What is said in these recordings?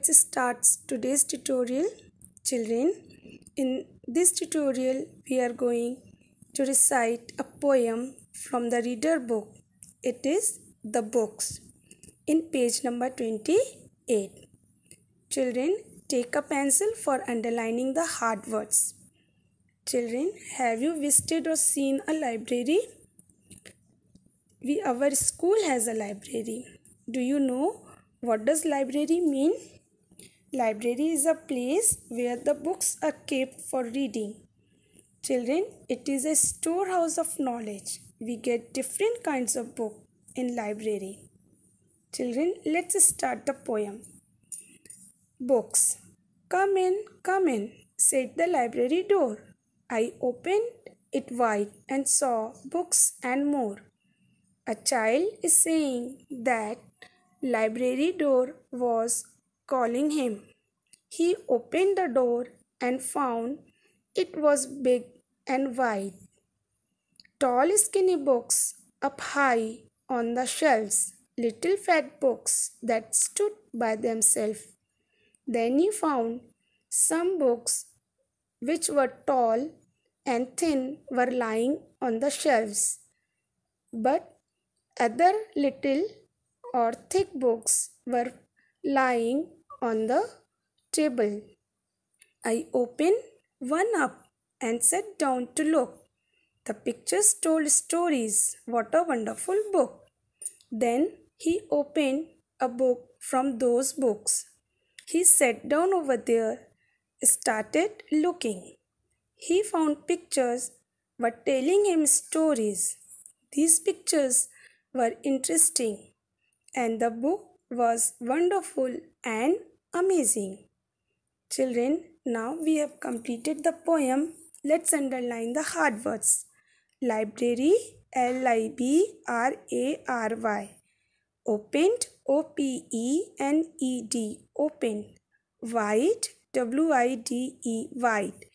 let's start today's tutorial children in this tutorial we are going to recite a poem from the reader book it is the books in page number 28 children take a pencil for underlining the hard words children have you visited or seen a library we our school has a library do you know what does library mean Library is a place where the books are kept for reading. Children, it is a storehouse of knowledge. We get different kinds of book in library. Children, let's start the poem. Books. Come in, come in, said the library door. I opened it wide and saw books and more. A child is saying that library door was calling him. He opened the door and found it was big and wide. Tall, skinny books up high on the shelves, little fat books that stood by themselves. Then he found some books which were tall and thin were lying on the shelves, but other little or thick books were lying on the table. I open one up and sat down to look. The pictures told stories. What a wonderful book. Then he opened a book from those books. He sat down over there, started looking. He found pictures were telling him stories. These pictures were interesting and the book was wonderful and amazing. Children, now we have completed the poem. Let's underline the hard words. Library, L-I-B-R-A-R-Y. Opened, O-P-E-N-E-D. Open. White, W-I-D-E. Wide.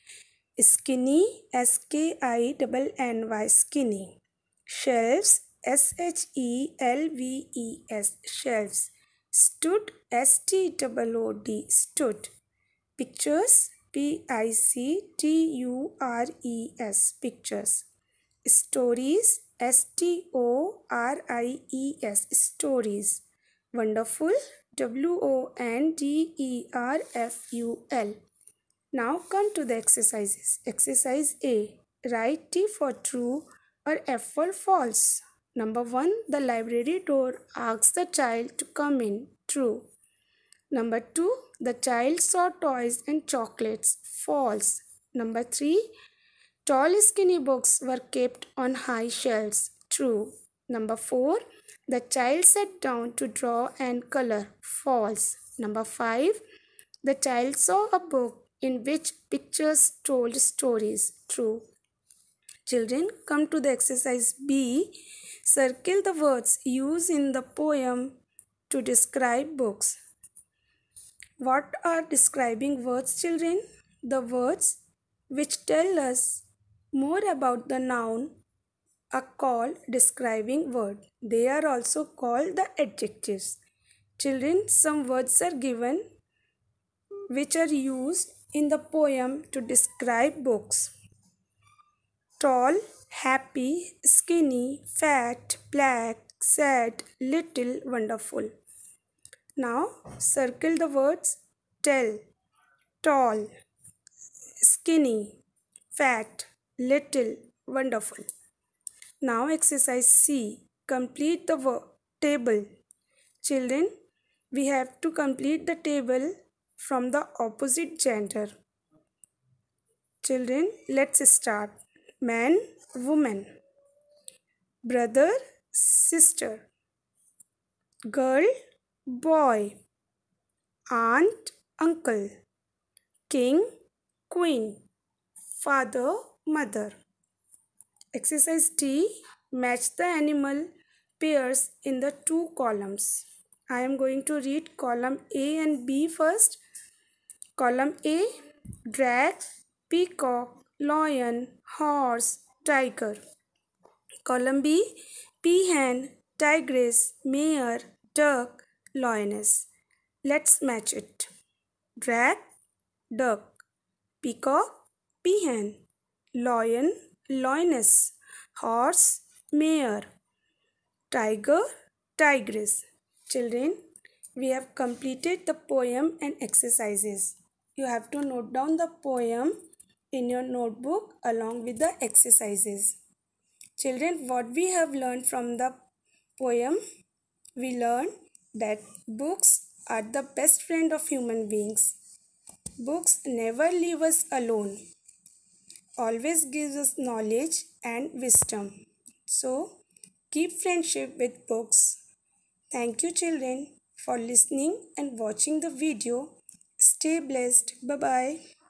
Skinny, S-K-I-N-N-Y. Skinny. Shelves, S-H-E-L-V-E-S. Shelves stood S T O O D stood pictures P I C T U R E S pictures stories S T O R I E S stories wonderful W O N D E R F U L now come to the exercises exercise A write T for true or F for false Number 1. The library door asks the child to come in. True. Number 2. The child saw toys and chocolates. False. Number 3. Tall skinny books were kept on high shelves. True. Number 4. The child sat down to draw and color. False. Number 5. The child saw a book in which pictures told stories. True. Children, come to the exercise B. Circle the words used in the poem to describe books. What are describing words, children? The words which tell us more about the noun are called describing word. They are also called the adjectives. Children, some words are given which are used in the poem to describe books. Tall, happy, skinny, fat, black, sad, little, wonderful. Now circle the words tell, tall, skinny, fat, little, wonderful. Now exercise C. Complete the word, table. Children, we have to complete the table from the opposite gender. Children, let's start. Man woman, brother, sister, girl, boy, aunt, uncle, king, queen, father, mother. Exercise T. match the animal pairs in the two columns. I am going to read column A and B first. Column A drag, peacock, lion, horse, tiger. Column B peahen, tigress, mare, duck, lioness. Let's match it. Drag, duck, peacock, peahen, lion, lioness, horse, mare, tiger, tigress. Children, we have completed the poem and exercises. You have to note down the poem in your notebook along with the exercises. Children, what we have learned from the poem, we learned that books are the best friend of human beings. Books never leave us alone, always gives us knowledge and wisdom. So, keep friendship with books. Thank you, children, for listening and watching the video. Stay blessed. Bye bye.